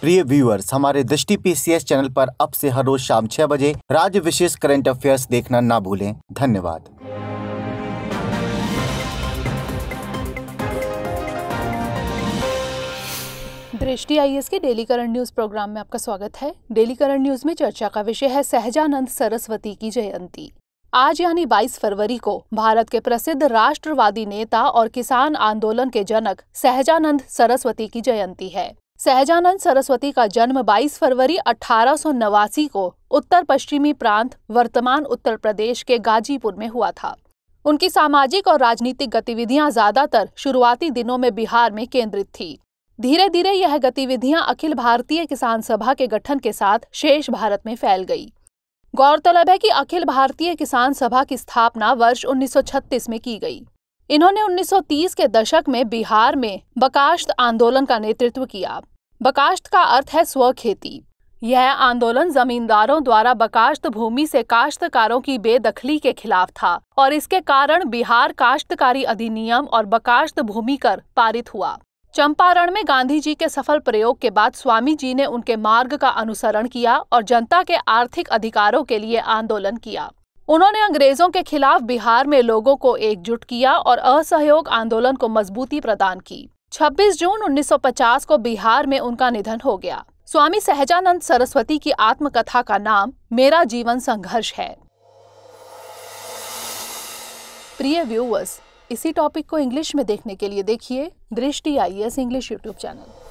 प्रिय व्यूअर्स हमारे दृष्टि पीसीएस चैनल पर अब से हर रोज शाम छह बजे राज्य विशेष करंट अफेयर्स देखना ना भूलें धन्यवाद दृष्टि आईएएस के डेली करंट न्यूज प्रोग्राम में आपका स्वागत है डेली करंट न्यूज में चर्चा का विषय है सहजानंद सरस्वती की जयंती आज यानी 22 फरवरी को भारत के प्रसिद्ध राष्ट्रवादी नेता और किसान आंदोलन के जनक सहजानंद सरस्वती की जयंती है सहजानंद सरस्वती का जन्म 22 फरवरी अठारह को उत्तर पश्चिमी प्रांत वर्तमान उत्तर प्रदेश के गाजीपुर में हुआ था उनकी सामाजिक और राजनीतिक गतिविधियां ज्यादातर शुरुआती दिनों में बिहार में केंद्रित थी धीरे धीरे यह गतिविधियां अखिल भारतीय किसान सभा के गठन के साथ शेष भारत में फैल गई गौरतलब है कि अखिल भारतीय किसान सभा की स्थापना वर्ष 1936 में की गई इन्होंने 1930 के दशक में बिहार में बकाश्त आंदोलन का नेतृत्व किया बकाश्त का अर्थ है स्व खेती यह आंदोलन जमींदारों द्वारा बकाश्त भूमि से काश्तकारों की बेदखली के खिलाफ था और इसके कारण बिहार काश्तकारी अधिनियम और बकाश्त भूमि कर पारित हुआ चंपारण में गांधी जी के सफल प्रयोग के बाद स्वामी जी ने उनके मार्ग का अनुसरण किया और जनता के आर्थिक अधिकारों के लिए आंदोलन किया उन्होंने अंग्रेजों के खिलाफ बिहार में लोगों को एकजुट किया और असहयोग आंदोलन को मजबूती प्रदान की 26 जून 1950 को बिहार में उनका निधन हो गया स्वामी सहजानंद सरस्वती की आत्मकथा का नाम मेरा जीवन संघर्ष है प्रिय व्यूवर्स इसी टॉपिक को इंग्लिश में देखने के लिए देखिए दृष्टि I S English YouTube channel